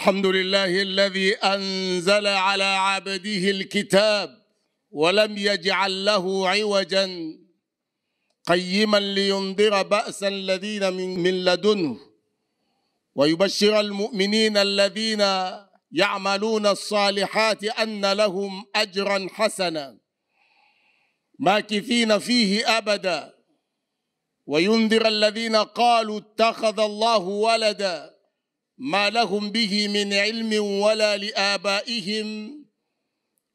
الحمد لله الذي أنزل على عبده الكتاب ولم يجعل له عوجا قيما لينذر بأس الذين من, من لدنه ويبشر المؤمنين الذين يعملون الصالحات أن لهم أجرا حسنا ماكثين فيه أبدا وينذر الذين قالوا اتخذ الله ولدا ما لهم به من علم ولا لآبائهم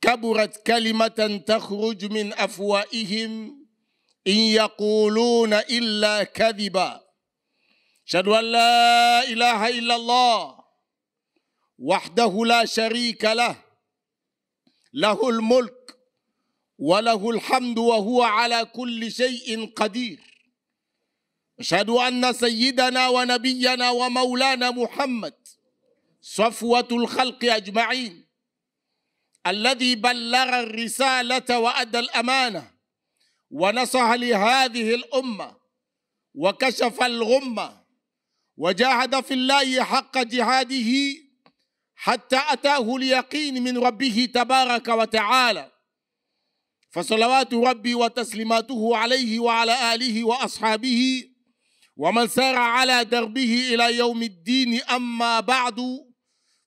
كبرت كلمة تخرج من أفوائهم إن يقولون إلا كذبا أشهد أن لا إله إلا الله وحده لا شريك له له الملك وله الحمد وهو على كل شيء قدير أشهد أن سيدنا ونبينا ومولانا محمد صفوة الخلق أجمعين الذي بلغ الرسالة وأدى الأمانة ونصح لهذه الأمة وكشف الغمة وجاهد في الله حق جهاده حتى أتاه اليقين من ربه تبارك وتعالى فصلوات ربي وتسليماته عليه وعلى آله وأصحابه ومن سار على دربه إلى يوم الدين أما بعد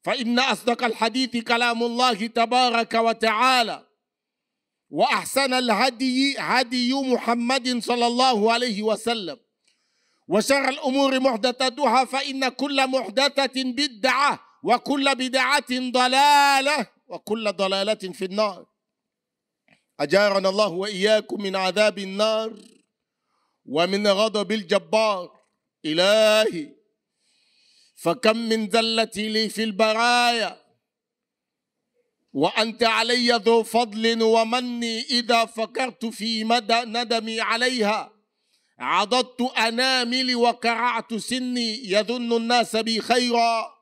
فإن أصدق الحديث كلام الله تبارك وتعالى وأحسن الهدي هدي محمد صلى الله عليه وسلم وشر الأمور محدثتها فإن كل محدثة بدعة وكل بدعة ضلالة وكل ضلالة في النار أجارنا الله وإياكم من عذاب النار ومن غضب الجبار إلهي فكم من ذلتي لي في البرايا وأنت علي ذو فضل ومني إذا فكرت في مدى ندمي عليها عضدت أناملي وكرعت سني يظن الناس بي خيرا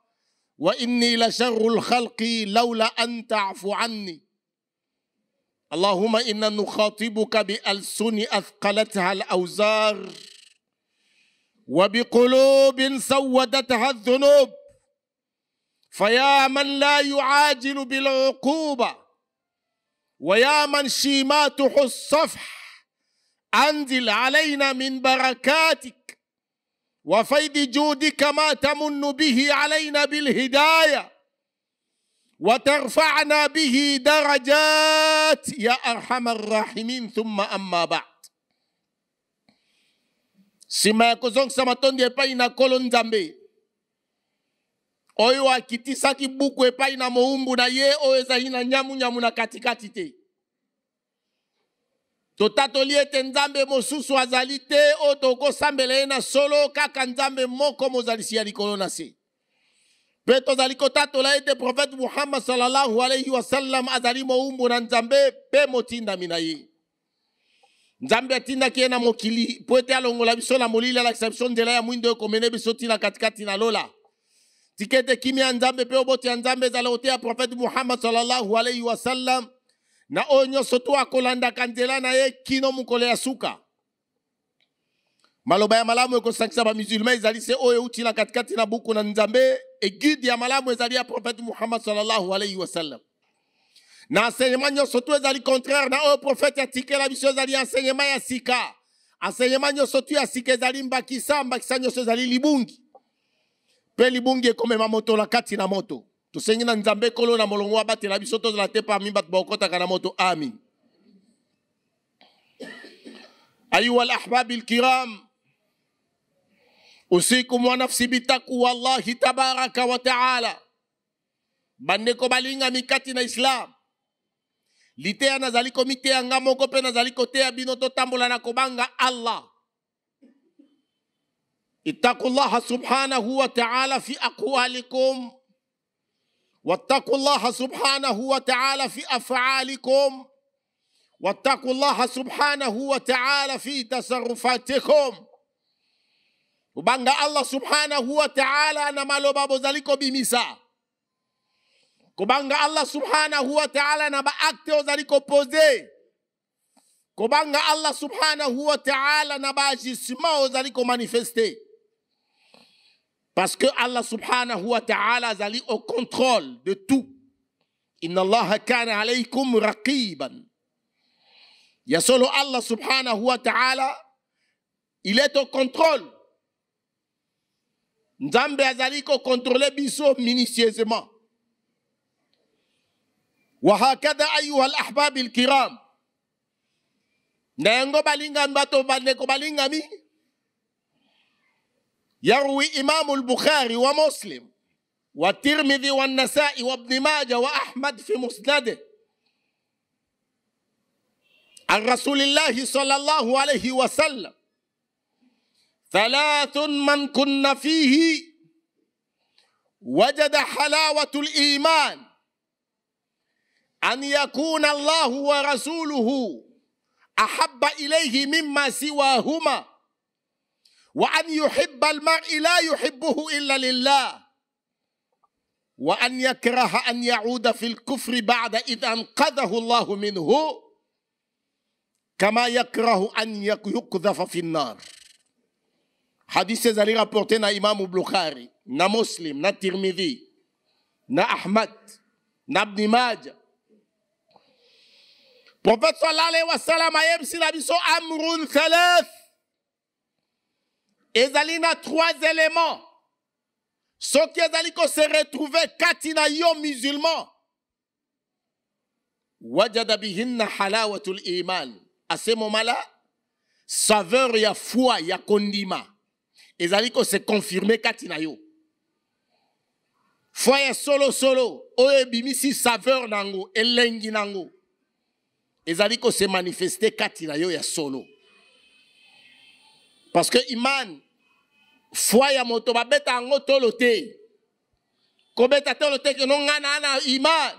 وإني لشر الخلق لولا أن تعفو عني اللهم انا نخاطبك بالسن اثقلتها الاوزار وبقلوب سودتها الذنوب فيا من لا يعاجل بالعقوبه ويا من شيماته الصفح انزل علينا من بركاتك وفيض جودك ما تمن به علينا بالهدايه وترفعنا به درجات يا أرحم الراحمين ثم أما بعد nsima ya kozongisa matondi epai na kolo nzambe oyo akitisaki buku epai na mowumbu na ye oyo ezali na nyamunyamu na katikati te totatoli ete nzambe mosusu azali te oyo tokosambela ye na solo kaka nzambe moko mozalisi ya likolo na se mpe tozali kotatola ete profete muhammad salallahu alaihi wasallam azali mowumbu na nzambe mpe motindami na ye nzambe atindaki ye na mokili mpo ete alongola biso na molili alakisa biso nzela ya mwindo ekomene biso ntina katikati na lola tika ete kimia ya nzambe mpe oboti ya nzambe ezala koteya profete muhammad salallahu alaihi wasallam na oyo nyonso to akolandaka nzela na ye kino mokolo ya suka maloba ya malamu ekosangisa bamizulma ezali se oyo eutila katikati na buku na nzambe eguide ya malamu ezali ya profete muhammad salllahu alaihi wasallam na enseignement nyonso tu ezali contraire na oyo profete atikela biso ezali enseignement ya sika enseignement nyonso tu ya sika ezali mbakisa mbakisa nyonso ezali libungi mpe libungi ekomema moto na kati na moto tosengi na nzambe kolo na molongo abatela biso tozala te parmi bato bakokɔtaka na moto amin ayuha alahbabi lkiram usiku wanafsi bitakwa Allahi tabaraka wa taala bandeko balinga mikati na islam liteya nazali komiteya nga moko mpe nazali koteya bino totambola na kobanga allah اتقوا الله سبحانه وتعالى في أقوالكم واتقوا الله سبحانه وتعالى في أفعالكم واتقوا الله سبحانه وتعالى في تصرفاتكم ubanga allah subhanahu wa taala anamaloba bozaliko bimisa kobanga allah subhanahu wa taala na baakte ozali kopose kobanga allah subhanahu wa taala na baagissement ozali manifeste parce que allah subhanahu wa taala azali au contrôle de tout inna allaha kana alaykum raqiban ya solo allah subhanahu wa taala il est au contrôle nzambe azali kokontrole biso minutieusement wahakada ayuha alahbabi alkiram na yango balingami bato bandeko balingami يروي إمام البخاري ومسلم والترمذي والنسائي وابن ماجه وأحمد في مسنده عن رسول الله صلى الله عليه وسلم ثلاث من كن فيه وجد حلاوة الإيمان أن يكون الله ورسوله أحب إليه مما سواهما وأن يحب المرء لا يحبه إلا لله وأن يكره أن يعود في الكفر بعد إذ أنقذه الله منه كما يكره أن يقذف في النار hadithi zalirapporte na Imamu Bukhari na Muslim na Tirmidhi na Ahmad na Ibn Maja. Prophète sallallahu alayhi wa sallam ayemsi na biso amrun thalath. Ezali na trois éléments. Soki ezali ko se retrouver kati na yo musulman. Wajada bihinna halawatul iman. À ce moment-là, saveur ya foi ya kondima ezali se confirmé Katina yo foyer solo solo oye bimisi saveur nango, elengi nango. yango ezali se manifeste manifesté yo ya solo parce que Iman, foi ya moto babeta tolo te kobeta tolo te non nana naa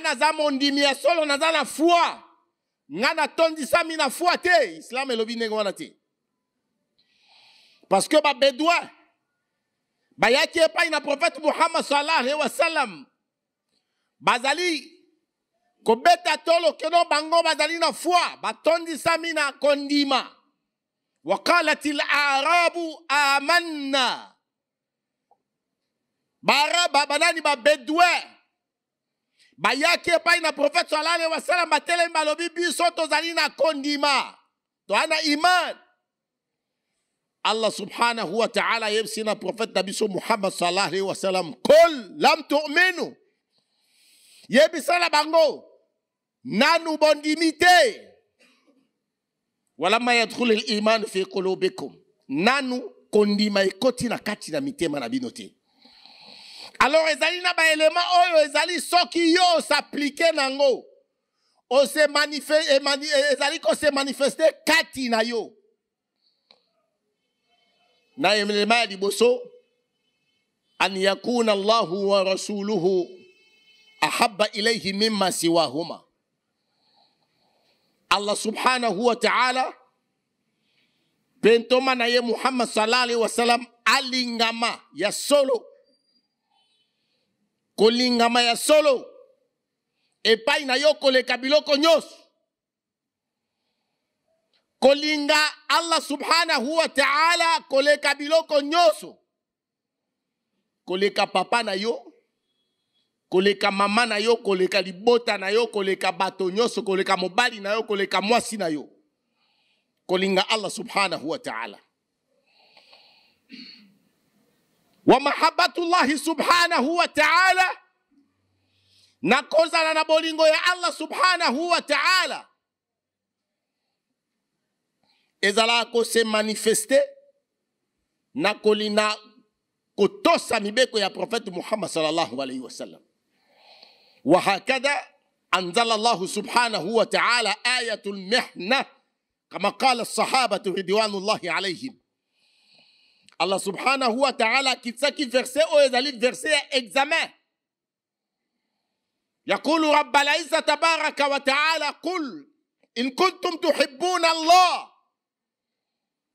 na za mondi ya solo naza na foi tondi sami na foi te islam elobi le parce que babedouin bayaki epai na profete muhammad sallallahu alaihi wasallam bazali kobeta tolo keno bango bazali na foi batondisami na kondima waqalat larabu amanna baaraba banani babedouin bayaki epai na profete sallallahu alaihi wasallam batelemi balobi biso tozali na kondima toza na imane Allah subhanahu wa ta'ala yeb sina prophète Muhammad salahi wa salam. kol lam tu'minu yebisala bango nanu bondimite. te walamma il al-iman fi qulubikum nanu kondima ekoti na kati na mitema na binote. alors ezali na elema oyo ezali soki yo nango ose ezali se manifeste kati yo naye mlema liboso an yakuna Allahu wa rasuluhu ahaba ilayhi mima siwahuma Allah subhanahu wa ta'ala pentoma naye ye Muhammad sallallahu alaihi wasallam alingama ya solo kolingama ya solo epai na yokoleka biloko nyonso kolinga allah subhanahu wa taala koleka biloko nyonso koleka papa na yo koleka mama na yo koleka libota na yo koleka bato nyonso koleka mobali na yo koleka mwasi na yo kolinga allah subhanahu wa taala wa mahabatullahi subhanahu wa taala na kozala na bolingo ya allah subhanahu wa taala ezalaka se manifeste na kolinda kotosa mibeko ya prophète muhammad sallallahu alaihi wasallam وهكذا أنزل الله سبحانه وتعالى آية المحنة كما قال الصحابة رضوان الله عليهم الله سبحانه وتعالى كتسكي فرسي أو verset oh, ya examen يقول رب العزة تبارك وتعالى قل إن كنتم تحبون الله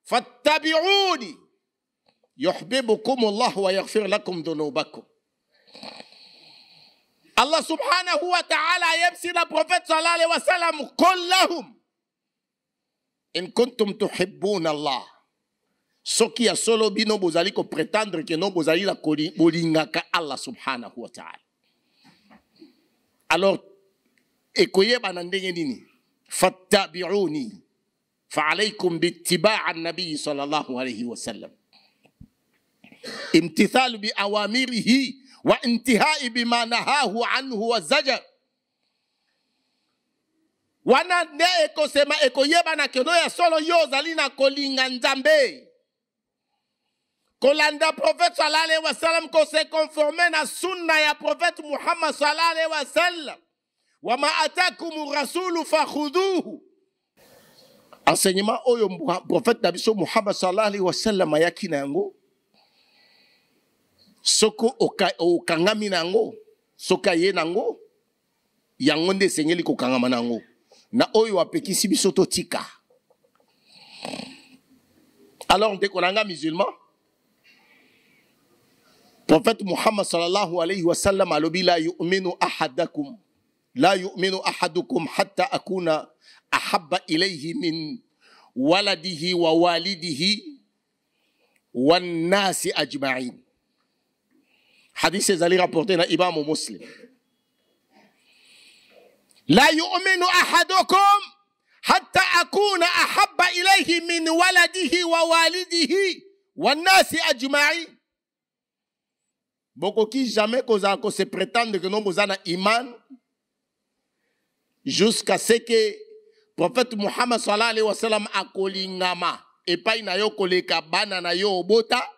فاتبعوني يحببكم الله ويغفر لكم ذنوبكم الله سبحانه وتعالى يمسي للبروفيت صلى الله عليه وسلم قل لهم ان كنتم تحبون الله سوكي سولو بينو بوزاليكو بريتاندر كي نو بوزالي بولينغاكا الله سبحانه وتعالى alors ekoyeba na ndenge nini fatabiuni فعليكم باتباع النبي صلى الله عليه وسلم امتثال بأوامره وانتهاء بما نهاه عنه وزجر wana nde ekosema ekoyebana keno ya solo yo ozali na kolinga nzambe kolanda profete sala alehi wasalam kose konforme na sunna ya profete muhammad sala alehi wasalam wama atakum rasulu fakhuduhu enseignement oyo prophète na biso muhammad sallallahu alaihi wasallam ayaki na yango soki okangami na yango soki aye na yango yango nde esengeli kokangama na yango na oyo apekisi biso totika alors ndeko na nga musulman prophète muhammad sallallahu alayhi wa sallam alobi la yuminu ahadakum la yuminu ahadukum hatta akuna احب اليه من ولده ووالده والناس اجمعين حديث زلي رابورتينا امام مسلم لا يؤمن احدكم حتى اكون احب اليه من ولده ووالده والناس اجمعين bokoki jamais kozala kose prétendre ke nombo oza na imane jusqu'à ce que profete muhammad sala alaihi wasallam akolingama epai na yo koleka bana na yo obota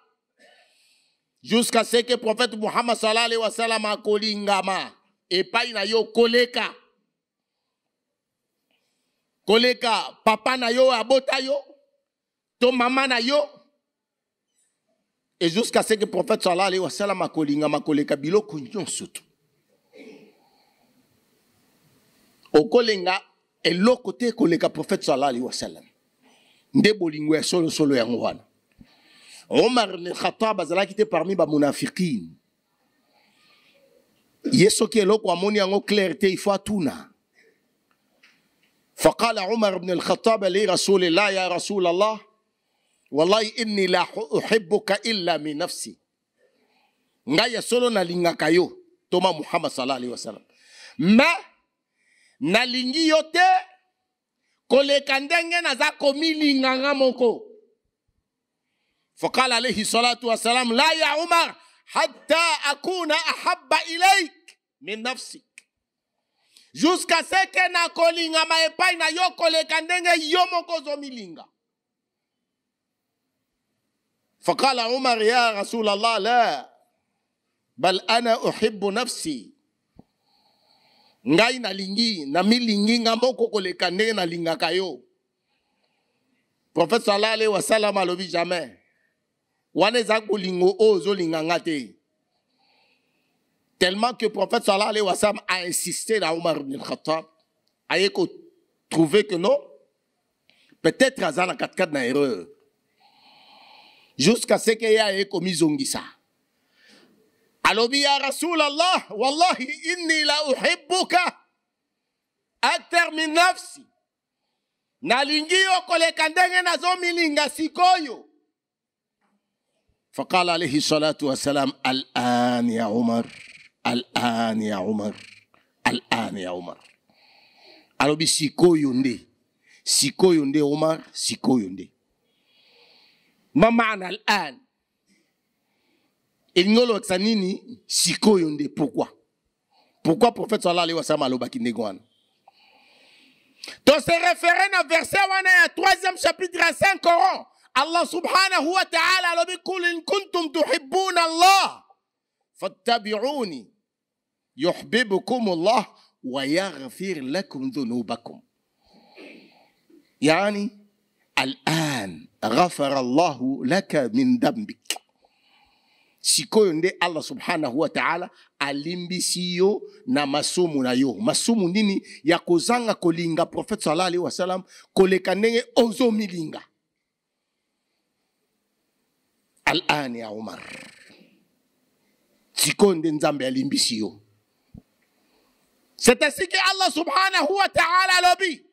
jusqu'à ce que prophète muhammad sala alaihi wasallam akolingama epai na yo koleka koleka papa na yo abota yo to mama na yo et jusqu'à ce que prophète sala alaihi wasallam akolingama koleka biloko nyonso to okolenga eloko te koleka prophète sallallahu alaihi wasallam nde bolingo ya solo solo yango wana omar ibn khattab azalaki te parmi bamunafikine ye soki eloko amoni yango claire te ifo atuna فقال عمر بن الخطاب لرسول الله يا رسول الله والله إني لا أحبك إلا من نفسي نغاية سولو نالينغاكايو توما محمد صلى الله عليه وسلم ما nalingi yo te koleka ndenge naza komilinganga moko faqala alayhi salatu wassalam la ya umar hatta akuna ahaba ilaik min nafsik juska seke nakolingama epai na yo koleka ndenge yo moko ozomilinga faqala umar ya rasul allah la bal ana uhibu nafsi ngai nalingi namilingi nga moko koleka ndenge nalingaka yo profete sala ale wasalama alobi jamais wana eza kolingo oyo ozolinga nga te tellement que prophète sallallahu alayhi wa sallam a insisté na Omar ibn al-Khattab aye ko trouver que non peut-être aza na 4 4 na erreur jusqu'à ce que ye aye komizongisa alobi ya rasul allah wallahi inni la uhibuka akter min nafsi nalingi okoleka ndenge nazomilinga sikoyo فقال عليه الصلاة والسلام alan ya umar alan ya umar alan ya umar alobi sikoyo nde sikoyo nde umar sikoyo nde ma maana alan elingolobakisa nini sikoyo nde pourquoi pourkui prophète sala alehi wasalam alobaki ndenge wana tose refere na verset wana ya 3e chapitre ya 5 coran allah subhanahu wa taala alobi kul in kuntum tuhibuna allah fattabiuni yuhibbukum allah ويغفر لكم ذنوبكم يعني الآن غفر الله لك من ذنبك sikoyo nde allah subhanahu wa taala alimbisi yo na masumu na yo masumu nini ya kozanga kolinga profete sala alaihi wasalam koleka ndenge ozomilinga alan ya umar sikoyo nde nzambe alimbisi yo setasiki allah subhanahu wa taala alobi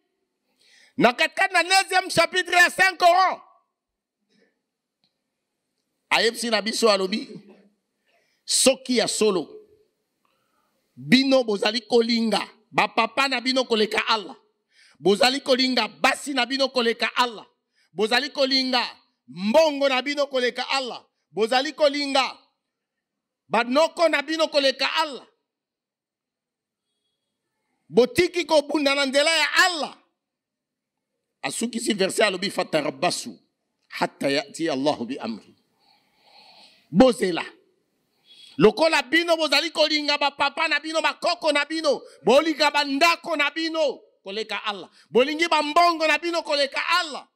na katika na 9 chapitre ya 5 Coran ayebisi na biso alobi soki ya solo bino bozali kolinga bapapa na bino koleka allah bozali kolinga basi na bino koleka allah bozali kolinga mbongo na bino koleka allah bozali kolinga banoko na bino koleka allah botiki kobunda na nzela ya allah asukisi verse alobi fatarabbasu hatta yati allahu biamri bozela lokola bino bozali kolinga bapapa na bino bakoko na bino bolinga bandako na bino koleka allah bolingi bambongo na bino koleka allah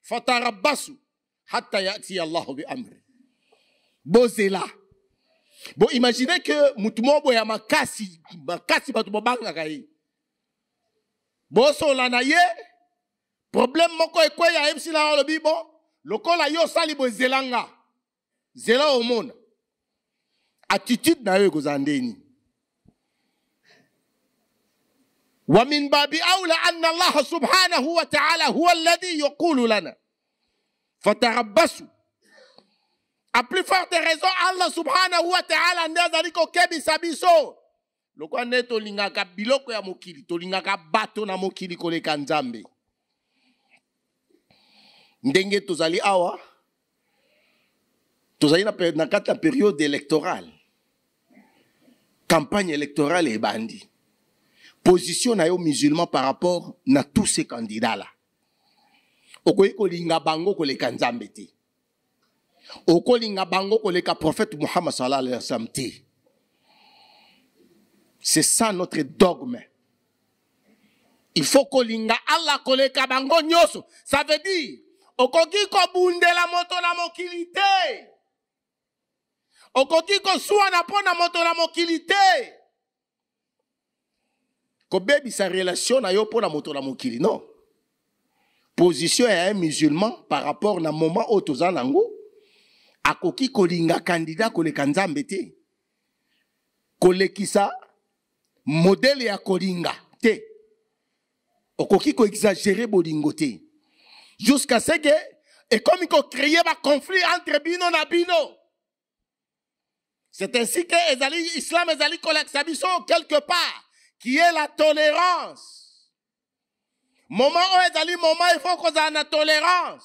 fatarabasu hata yati allahu biamri bozela boimagine ke motu moko boya makasi makasi bato bobangaka ye bosola na ye probleme moko ekweya yebisila olobi bo lokola yo osali bozelanga zela omona attitude na yo ekozala ndeni babi aula an allah subhanahu wa taala huwa alladhi يقول lana فتربصوا a plus forte raison allah subhanahu wa taala nde azali kokebisa biso lokwa nde tolingaka biloko ya mokili tolingaka bato na mokili koleka nzambe ndenge tozali awa tozali na kati ya periode électorale campagne électorale ebandi position na yo musulman par rapport na tous ces candidats là okoki kolinga bango koleka nzambe te okolinga bango koleka prophète muhammad sallallahu alayhi wa sallam te c'est ça notre dogme il faut kolinga ala koleka bango nyonso ça veut dire okoki kobundela moto na mokili te okoki kozwana mpo na moto na mokili te sa relation na yo na moto la mokili non position ya un musulman par rapport na moment oyo toza nango akoki kolinga kandida koleka nzambe te kolekisa modele ya kolinga te okoki koexagere bolingo te jusqu'à ce ke ekomi kocreye conflit entre bino na bino c'est ainsi que ezali, Islam allé collecter biso quelque part qui est la tolérance. Moment est ezali moment il faut ait la tolérance.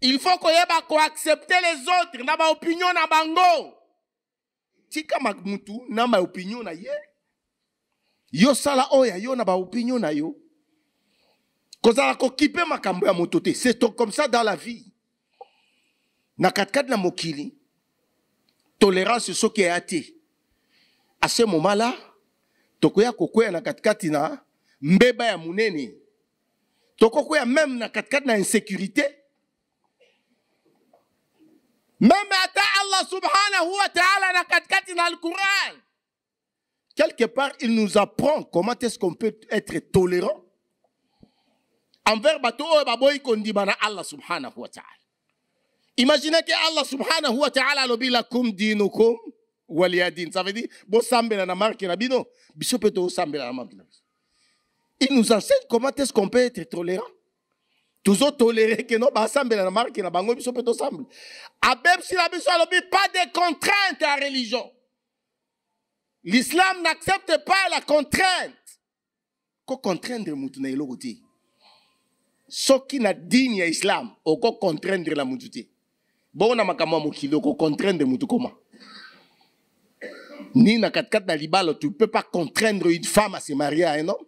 Il faut koyeba koaccepte les autres na opinion na bango. Tika mutu na opinion, na ye. Yo sala oya yo na opinion na yo. kozala kokipe makambo ya moto te c'est comme ça dans la vie na katikati na mokili tolérance sur ce qui est athée. À ce moment-là, tokoya kokoya na katikati na mbeba ya munene. même na katikati na insécurité. Même ata Allah subhanahu wa ta'ala na katikati na le Coran. Quelque part, il nous apprend comment est-ce qu'on peut être tolérant envers bato oh, on dit bah, Allah subhanahu wa ta'ala. Imaginez que Allah subhanahu wa ta'ala alobi lakum dinukum waliyadin. Ça veut dire, bosambela na marque na bino, peut na la Il nous enseigne comment est-ce qu'on peut être tolérant. Toujours tolérer que non, basambela na marque na bango, biso peut Abeb ah, si la biso pas de contraintes à la religion. L'islam n'accepte pas la contrainte. Ko contraindre mutu na eloko Ce qui na digne ya islam, oko contraindre la mutu bona makambo ya mokili okocontraindre motu koma ni na katikati na libala tu peux pas contraindre une femme à se marier à un homme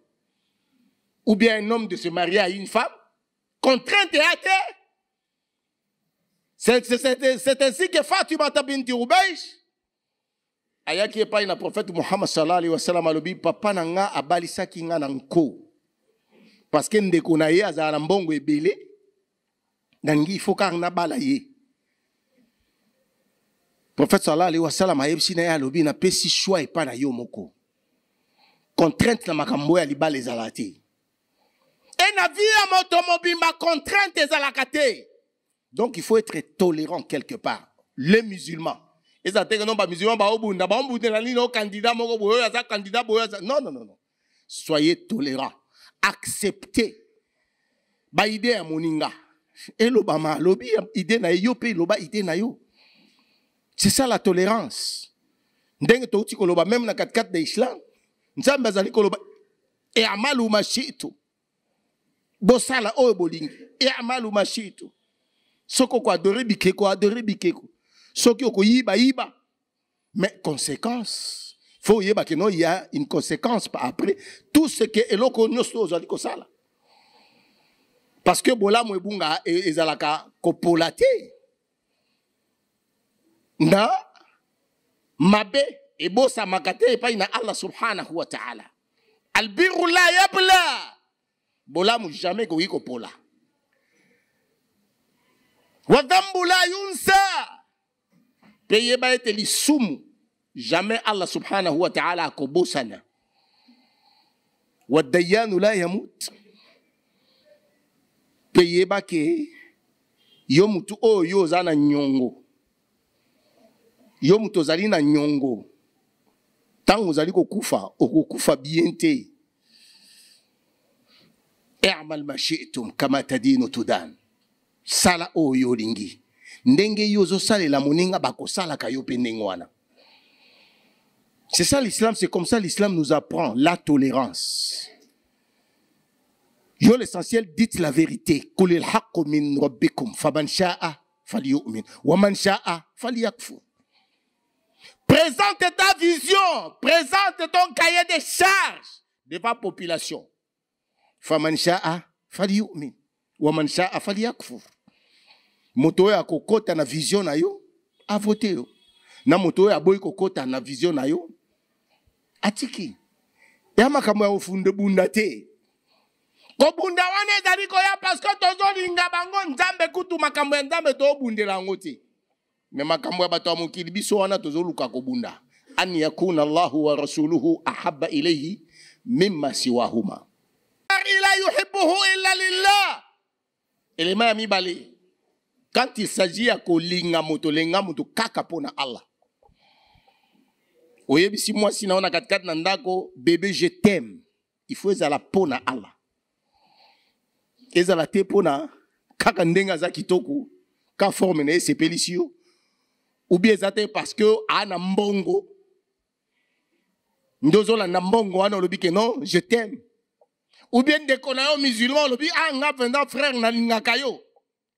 ou bien un homme de se marier à une femme contrainte à te c'est ainsi que fatima ta binti ubeish ayaki pas na prophète muhammad sallallahu alaihi wasallam alobi papa na nga abalisaki nga na nko parce que ndeko na ye azala na mbongo ebele na ngi ifo kaka Prophète sallallahu sallam a ayebisi na ye alobi napesi shwa epai na yo moko contrainte na makambo ya libala ezalaka te e na vie ya moto mobimba contrainte ezalaka te donc il faut être tolérant quelque part le musulman eza te non ba baobunda na nini no candidat moko boyo ya aza candidat boyo ya aza non non non soyez tolérant acceptez baide ya moninga elobama l'obi, idée na ye yo mpe na yo c'est ça la tolérance. Ndenge touti koloba même na 4 de Islam, nzambe azali koloba e amalu mashitu. Bosala mal e amalu mashitu. Soko ko ko bikeko adorer bikeko. Soki okoyiba yiba. Mais conséquence, faut yeba que non il y a une conséquence après tout ce que eloko avons ko Parce que bolamu ebunga ezalaka polater. nda mabe ebosamaka te epai na allah subhanahu wa taala albiru la yabla bolamu jamai koki kopola wadhambu la yunsa mpe yeba ete lisumu jamai allah subhanahu wa taala akobosana wadayanu la yamut mpe yebake yo mutu oyo yo oza na nyongo yo Zalina na nyongo tango zali kokufa okokufa bien te emal ma shitum kama tadinu tudan sala o yolingi, ndenge yo ozosalela moninga bakosalaka yo mpe ndenge c'est ça l'islam c'est comme ça l'islam nous apprend la tolérance yo l'essentiel dites la vérité kulil haqu min rabbikum faman shaa falyumin waman shaa falyakfur Présente ta vision, présente ton cahier de charges de ta population. Faman sha'a falyu'min wa man sha'a falyakfur. Moto ya kokota na vision na yo, a voté, yo. Na moto ya boy kokota na vision na yo, atiki. Ya makamwa ya ufunde bunda te. Kobunda wane dariko koya paske que tozolinga bango nzambe kutu makamu ya nzambe bundela ngote. me makambo ya bato ya mokili biso wana tozoluka kobunda an yakuna allahu wa rasuluhu ahaba ilaihi mima siwahuma la yuhibuhu illa lillah elema ya mibale quand il s'agit ya kolinga moto lenga moto kaka mpona allah oyebisi mwasi na yo na katikati na ndako bebe je teme il faut ezala mpona allah ezala te mpona kaka ndenge aza kitoko ka forme na ye esepelisi yo ou bien ça parce que ana na mbongo ndozo na mbongo ana lobi que non je t'aime ou bien des na musulmans musulman olobi ah nga venda frère linga yo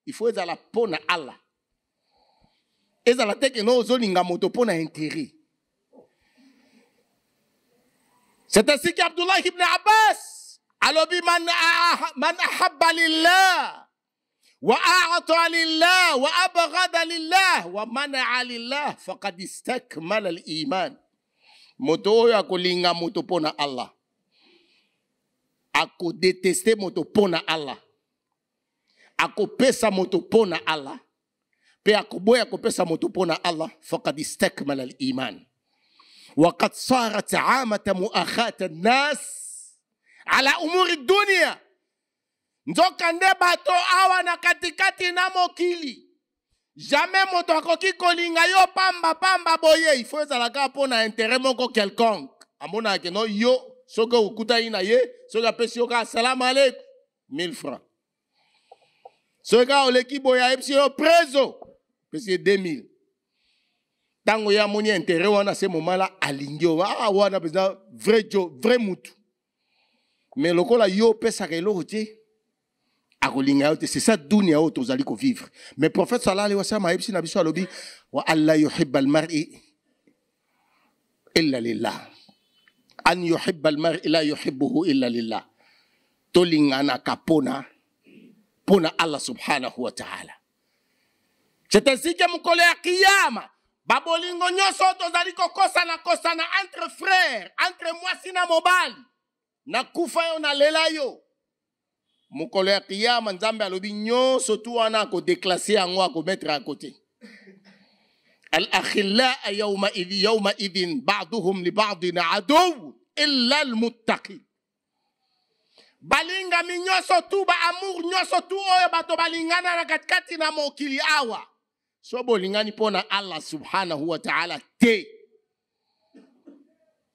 il faut la peau na allah ezala te que non linga moto mpo na intérêt c'est ainsi qu'Abdullah ibn Abbas abbas alobi man, ah, ah, man ahaba lillah واعطى لله وابغض لله ومنع لله فقد استكمل الايمان متويا كلينا متوبون الله اكو ديتستي متوبون الله اكو بيسا متوبون الله بي اكو بويا اكو بيسا متوبون الله فقد استكمل الايمان وقد صارت عامه مؤاخاه الناس على امور الدنيا nzokande bato awa na katikati na mokili jamais moto akoki kolinga yo pamba boye ifo mpo na intere moko quelconque no yo soki ye soki apesi yo 1000 francs soki oleki boye ayebisi yo preso 2000 ntango ye amoni intere wana se momala alingi ah, wana vrai vrai mutu yo akolinga yo te c'est ça dunia oyo tozali kovivre mais prophète sala alehi wasalam ayebisi na biso alobi wa alla yuhiba almari illa lillah an yuhiba almari la yuhibuhu illa lillah tolinganaka mpona mpona allah subhanahu wa taala cetesike mokolo ya kiyama babolingo nyonso oyo tozali kokosana kosana entre frère entre mwasi na mobali nakufa yo nalela yo mokolo ya kiyama nzambe alobi nyonso tu wana akodeklase yango akometre ya kote alakhilaa idin. yaumaidin baduhum libadin aduw illa almuttaqin balingami nyonso tu baamour ba tu oyo bato balingana na katikati na mokili awa so bolingani mpo na allah subhanahu wa taala te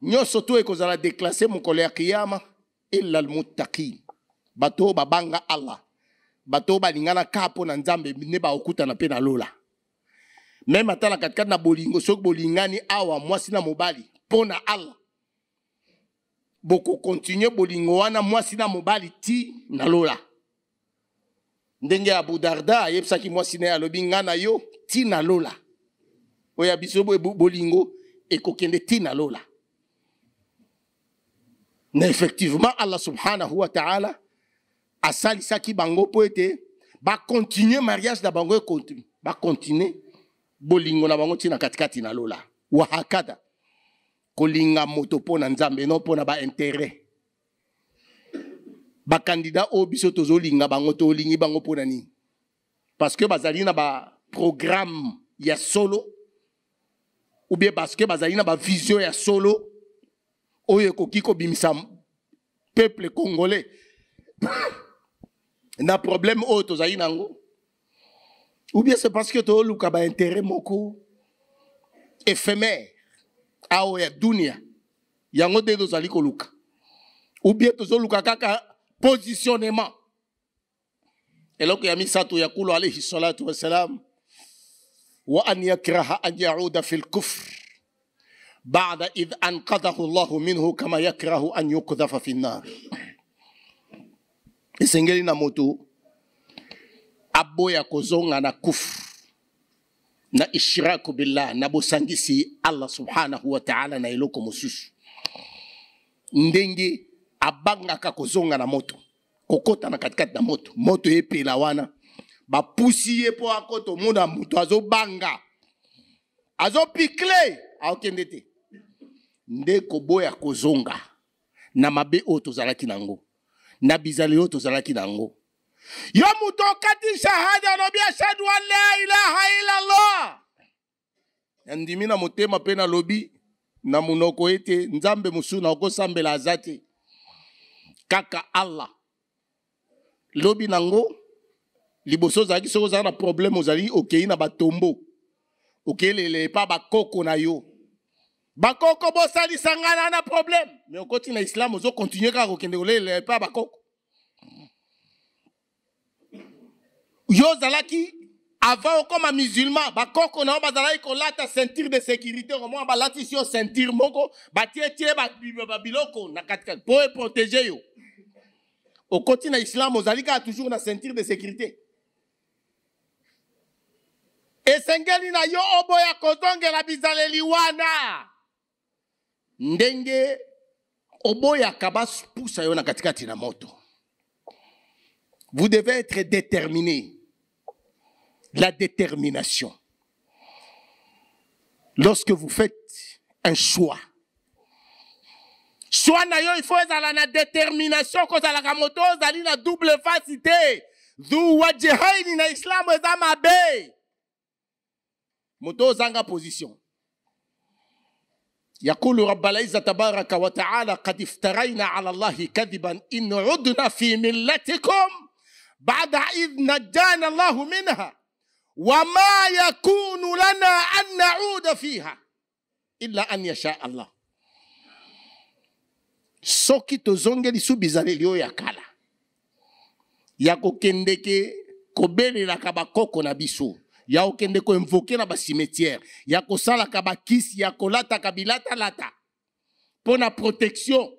nyonso tu ekozala deklase mokolo ya kiyama illa muttaqi. bato oyo babanga allah bato oyo balingana kaka mpo na nzambe nde bakokutana mpe na lola meme ata na katikati na bolingo soki bolingani awa mwasi na mobali mpo na allah bokokontinue bolingo wana mwasi na mobali ti na lola ndenge abu darda ayebisaki mwasi na ye alobi nga na yo ti na lola oyo ya biso bolingo ekokende ti na lola na effectivement allah subhanahu wa taala qui bango être va continuer mariage d'abango bango bolingo na bango tina katikati na lola wahakada kolinga moto na nzambe no po na ba bakandida biso linga bango lingi bango po na ni parce que bazali na ya solo ou bien parce que bazali na ya solo ko bimisa peuple congolais na problème oyo tozali nango ou bien c'est parce que tozoluka baintérêt moko éphémère awa ah ya dunia yango nde tozali koluka ou bien tozoluka kaka positionnement eloko ya misato yakulu alayhi salatu wassalam wa an yakraha an yauda fi lkufre bada id ankadahu llahu minhu kama yakrahu an yukdafa fil nnar esengeli na moto aboya kozonga na kufre na ishraku billah na bosangisi allah subhanahu wa taala na eloko mosusu ndenge abangaka kozonga na moto kokɔta na katikati na moto moto epela wana bapusi ye mpo ako tomona moto azobanga azopikle aokende te nde koboya kozonga na mabe oyo tozalaki na yango na bizaleli oyo tozalaki na yango yo moto okati shahada alobi ashadu an la ilaha illallah nandimi na motema mpe nalobi na monoko ete nzambe mosusu na okosambela aza te kaka allah lobi nango liboso ozalaki soki ozala na probleme ozali okei na batombo okeyelela epa bakoko na yo bakoko bosalisa ngai na na problème mais okoti na islam ozokontinue kaka kokende kolelela epai ya bakoko yo ozalaki avant okoma musulman bakoko na yo bazalaki kolata ceinture de sécurité omona balatisi yo ceinture moko batietie babiloko na katikati mpo eprotege yo okoti na islam ozali kaka toujours na ceinture de sécurité esengeli na yo oboya kozongela bizaleli wana ndenge oboyaka kabas yo na katikati na moto vous devez être déterminé la détermination lorsque vous faites un choix Soit na yo il faut ezala na détermination kozalaka moto ozali na double facité zuwa jehaini na islamu eza mabe moto ozanga position يقول رب العزة تبارك وتعالى قد افترينا على الله كذبا إن عدنا في ملتكم بعد إذ نجانا الله منها وما يكون لنا أن نعود فيها إلا أن يشاء الله soki tozongeli bizaleli oyo ya kala ya kokendeke kobelelaka bakoko na biso ya okende koinvoke na Yako ya kaba kisi, ya lata, lata pour Pona protection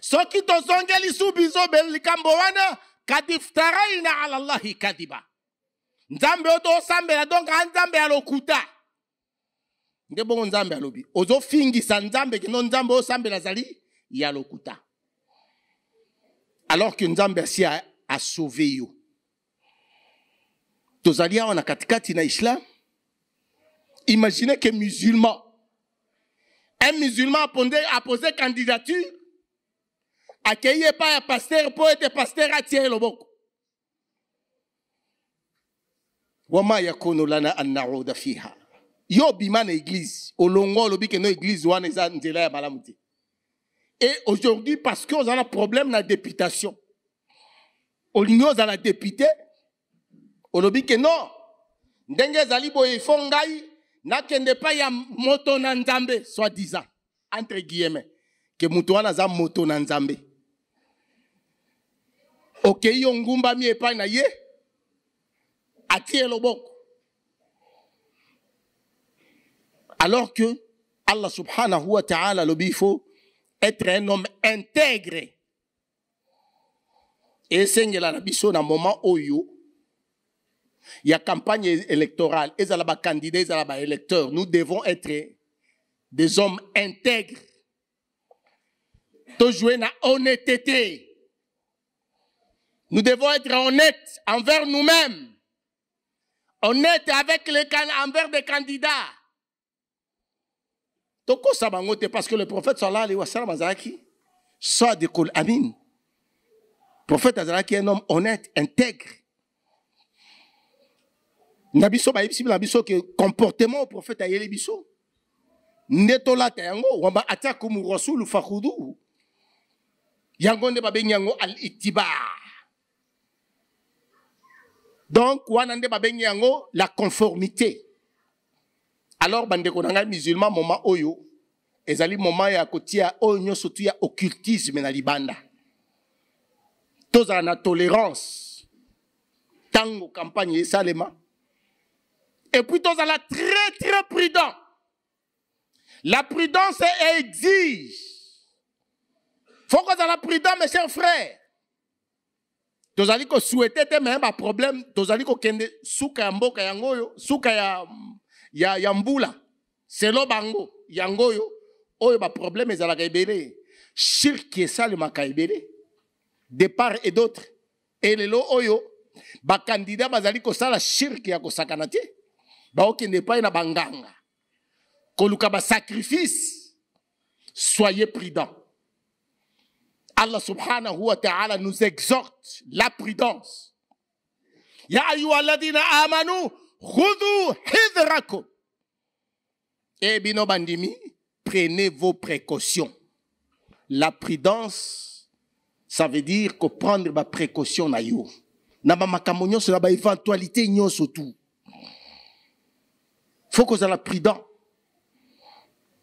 soki tozongeli su biso likambo wana kadiftaraina ala lahi kadiba nzambe oto toosambela donk a nzambe ya lokuta nde bongo nzambe alobi ozofingisa nzambe kendo nzambe oyo osambela azali ya lokuta alors ke nzambe asi asove yo tozali awa na katikati na islam imaginez que musulman un musulman a posé candidature akei epai ya paster mpo ete paster le loboko wama yakunu lana an nauda fiha yo obima na église olongo olobi keno église wana eza ndela ya et aujourd'hui parce que oza a problème na députation olingi la député olobi ke non ndenge ezali boye efo nakende epai ya moto na soit entre guillemets, ke moto wana moto na nzambe okei yo ngumbami na ye atie loboko alors que allah subhanahu wa ta'ala alobi il faut être un homme intègre esengela na na moment oyo il y a campagne électorale, ils ont là candidats, ils ont là électeurs. Nous devons être des hommes intègres. toujours jouer la honnêteté. Nous devons être honnêtes envers nous-mêmes. Honnêtes avec les envers des candidats. ça parce que le prophète Amin. prophète est un homme honnête, intègre. Nabiso biso ibisi na ke comportement au prophète ayeli biso Neto tolata yango wamba Rasoul rasulu fakhudu. yango nde babengi yango al itiba donc wana ba babengi yango la conformité alors bande ko ngai musulman moma oyo ezali moment ya kotia o nyo surtout ya occultisme na libanda Tozana na tolérance Tango campagne salema. Et puis, tu la très, très prudent. La prudence exige. faut que tu la prudent, mes chers frères. que souhaiter te me problème tozali kokende suka souka mboka yango oyo ya, ya, ya mbula le bango yango oyo de part et d'autre oyo bakandida bazali la shirki ya baokende epai na banganga koluka sacrifice, soyez prudents allah subhanahu wa ta'ala nous exhorte la prudence ya ayuha alladhina amanu khudhu hidrakum eh bino bandimi prenez vos précautions la prudence ça veut dire que prendre ma précaution na yo na makamonyo nyonso ba baéventualité nyo tout faut kozala prudent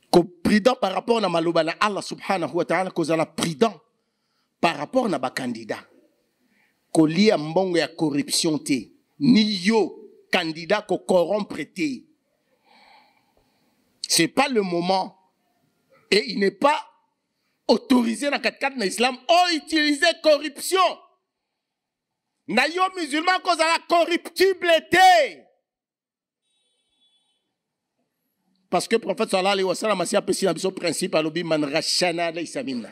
ko prudent par rapport na maloba na Allah subhanahu wa ta'ala kozala prudent par rapport na bakandidat kolia mbongo ya corruption te ni yo candidat ko corrompre te c'est pas le moment et il n'est pas autorisé dans 44 na islam o utiliser corruption na yo musulman kozala corruptible te parce que prophète sallallahu a wasallam asi apesina un principe alobi man rachana leisa mina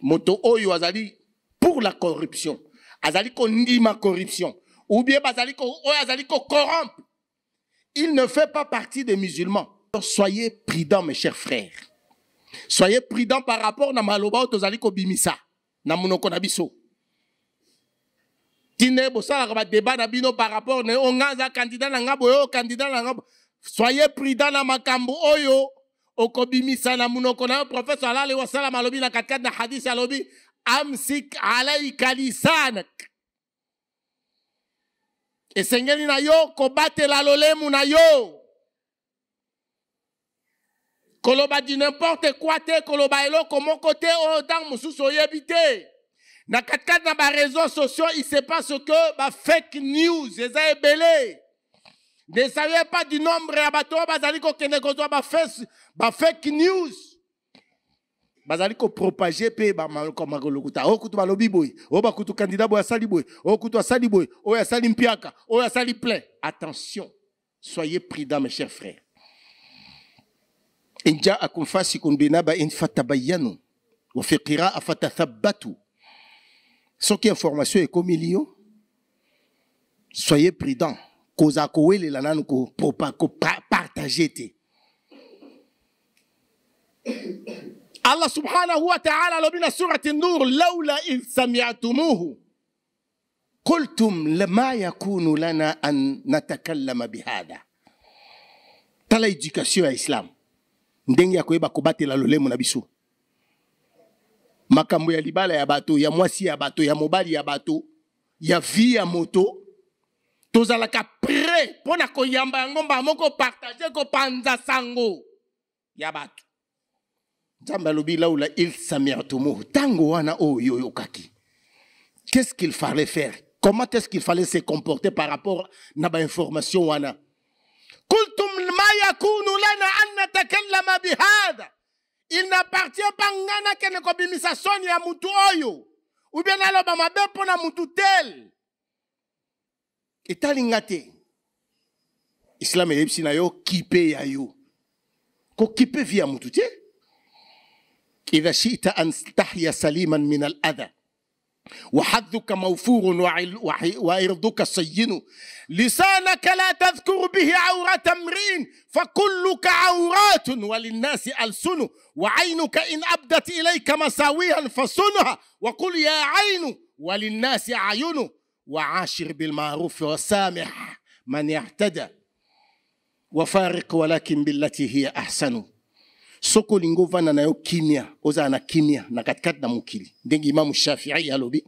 moto oyo azali pour la corruption azali ma corruption ou bien bazali oyo azali corrompre il ne fait pas partie des musulmans soyez prudents mes chers frères soyez prudents par rapport na maloba oyo tozali bimisa. na monoko na biso tine bosalaka débat na bino par rapport na onga candidat na ngabo yo candidat na Soyez prudent na makambo oyo okobimisa na munoko na professeur alali wasalam alobi na katikati na hadisi alobi amsik alaika lisanak esengeli na yo kobatela lolemu na yo koloba di nimporte kwa te koloba eloko moko te oyo oh, ntango mosusu oyebi te na katikati na bareseau sociaux il se passe que fake news eza ebele ne savez pas du nombre ya bato oyo bazali kokende kozwa fake news propager bazali kopropage mpe bamakolokuta oyo oh, kutu balobi boye oyo oh, bakutu kandida boye asali boy, oyo oh, kutu asali boye oyo asali mpiaka oyo asali plein attention soyez prudents mes chers frères إن جاءكم فاسق بنبأ فتبينوا وفي afata فتثبتوا soki information ekomi liyo soyez prudent koza kowelela nanu kopartage te allah subhanahu wa taala alobi na surati nur laula id samiatumuhu قلتم لما يكون لنا أن نتكلم بهذا tala éducation ya islam ndenge ya koyeba kobatela lolemo na biso makambo ya libala ya bato ya mwasi ya bato ya mobali ya bato ya vie ya moto tozalaka prêt mpo na koyamba yango mbala moko partage kopanza sango ya bato nzambe alobi laula il samirtumuhu ntango wana oyo yoyokaki qu'est-ce qu'il fallait faire comment est-ce qu'il fallait se comporter par rapport na bainformation wana kultum ma yakunu lana an natakallama bihada il n'appartient pas ngana keneko kobimisa soni ya mutu oyo ou bien naloba mabe mpo na mutu tel etalinga te islam eyebisi na yo kipe ya yo kokipe vi ya mutu te idha shita an tahya saliman min al adha وحظك موفور وعرضك صين لسانك لا تذكر به عورة امرئ فكلك عورات وللناس ألسن وعينك إن أبدت إليك مساويها فصنها وقل يا عين وللناس أعين وعاشر بالمعروف وسامح من يعتدى wafariq walakin billati hiya ahsanu soko olingi ovanda na yo kimia ozala na kimia na katikati na mokili ndenge imamu shafii alobi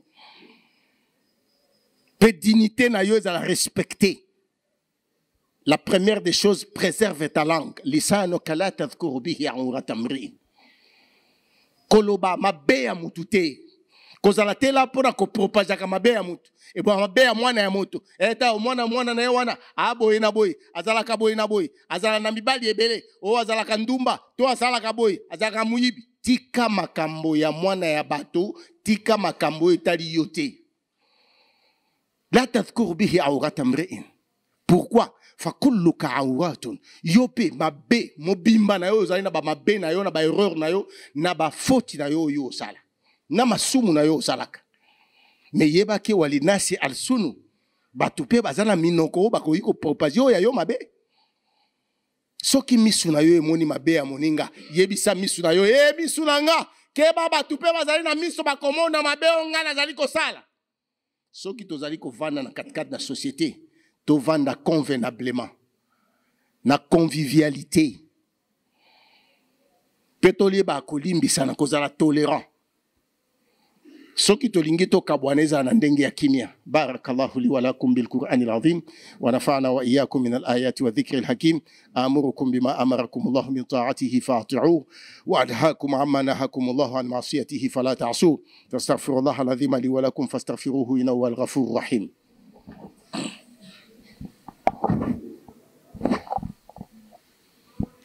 mpe dignité na yo ezala respecté la première des choses préserve ta langue lisanuka la tadhkuru bihi aurata mriin koloba mabe ya motu te kozala te la mpo na mabe ya motu ebwa mabe ya mwana ya moto eta omwana mwana na ye wana aboye na boye azalaka boye na boye azala na mibali ebele oyo azalaka ndumba to asalaka boye azalaka moyibi tika makambo ya mwana ya bato tika makambo oyo etali yo te la tadhkur bihi aurata mriin pourkui fakulluka auratun yo mpe mabe mobimba na yo ozali na bamabe na yo na baerreur na yo na bafoti na yo oyo osala na masumu na yo ozalaka me yeba ke walinasi alsunu bato mpe baza na minoko oyo bakoki kopropage oyo ya yo mabe soki misu na yo emoni mabe ya moninga yebisa misu na yo e misu na nga keba bato mpe bazali na miso bakomona mabe oyo ngai nazali kosala soki tozali kovanda na katikati na société tovanda convenablement na convivialité mpe tolyeba akolimbisana kozala tolérant soki tolingi tokabwana ezala na ndenge ya kimia barakallahu li walakum bilqurani lazim wanafana waiyakum min alayati wadhikri lhakim amurukum bima amarakum llahu min taatihi faatiuh waanhakum ama nahakum llahu an masiyatihi fala tasu fastaghfiru llah alazima li walakum fastaghfiruhu inahu alghafuru rahim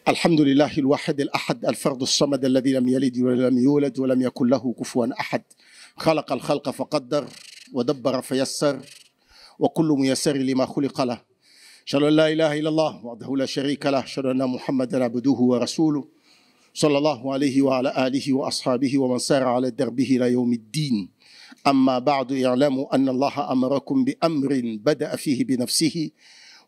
الحمد لله الواحد الأحد الفرد الصمد الذي لم يلد ولم يولد ولم يكن له كفوا أحد خلق الخلق فقدر ودبر فيسر وكل ميسر لما خلق له أشهد أن لا إله إلا الله وحده لا شريك له أشهد أن محمدا عبده ورسوله صلى الله عليه وعلى آله وأصحابه ومن سار على دربه إلى يوم الدين أما بعد اعلموا أن الله أمركم بأمر بدأ فيه بنفسه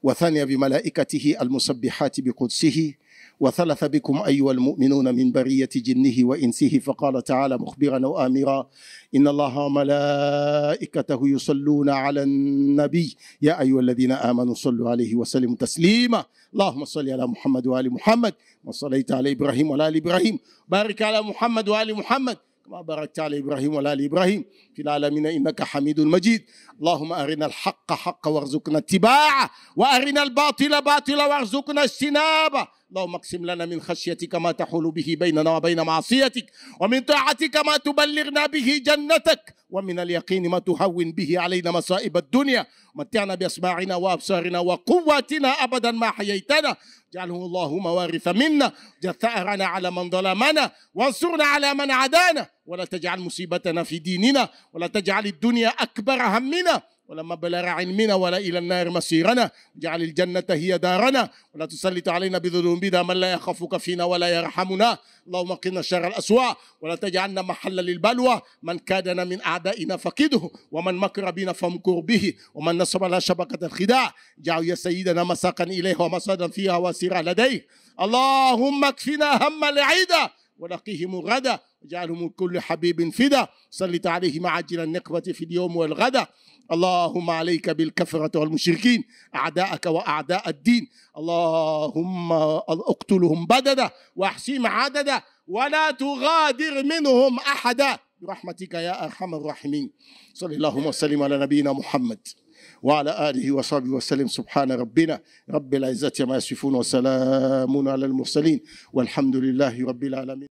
وثني بملائكته المسبحات بقدسه وثلث بكم أيها المؤمنون من برية جنه وإنسه فقال تعالى مخبرا وآمرا إن الله وملائكته يصلون على النبي يا أيها الذين آمنوا صلوا عليه وسلموا تسليما اللهم صل على محمد وآل محمد وصليت على إبراهيم وآل إبراهيم بارك على محمد وآل محمد كما باركت على ابراهيم وآل ابراهيم في العالمين انك حميد مجيد اللهم ارنا الحق حقا وارزقنا اتباعه وارنا الباطل باطلا وارزقنا اجتنابه اللهم اقسم لنا من خشيتك ما تحول به بيننا وبين معصيتك ومن طاعتك ما تبلغنا به جنتك ومن اليقين ما تهون به علينا مصائب الدنيا متعنا بأسماعنا وأبصارنا وقواتنا أبدا ما حييتنا جعله اللهم وارث منا جثأرنا على من ظلمنا وانصرنا على من عدانا ولا تجعل مصيبتنا في ديننا ولا تجعل الدنيا أكبر همنا ولما بلغ علمنا ولا إلى النار مصيرنا جعل الجنة هي دارنا ولا تسلط علينا بذنوبنا من لا يخافك فينا ولا يرحمنا اللهم قنا شر الأسواء ولا تجعلنا محلا للبلوى من كادنا من أعدائنا فقده ومن مكر بنا فامكر به ومن نصب على شبكة الخداع جعل يا سيدنا مساقا إليه ومصادا فيها وسيرا لديه اللهم اكفنا هم العيدة ولقيه مغدا واجعلهم من كل حبيب فدا سلط عليه معجل النقمة في اليوم والغدا اللهم عليك بالكفرة والمشركين أعداءك وأعداء الدين اللهم اقتلهم بددا واحصيهم عددا ولا تغادر منهم أحدا برحمتك يا أرحم الراحمين صلى اللهم وسلم على نبينا محمد وعلى آله وصحبه وسلم سبحان ربنا رب العزة ما يصفون وسلام على المرسلين والحمد لله رب العالمين